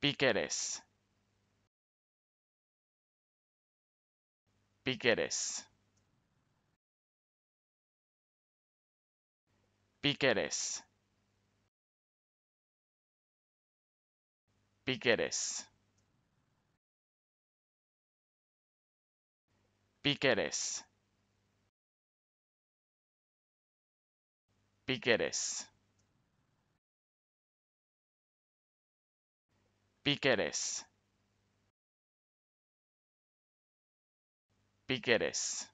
Piqueres. Piqueres. Piqueres. Piqueres. Piqueres. Piqueres. Piqueres. Piqueres.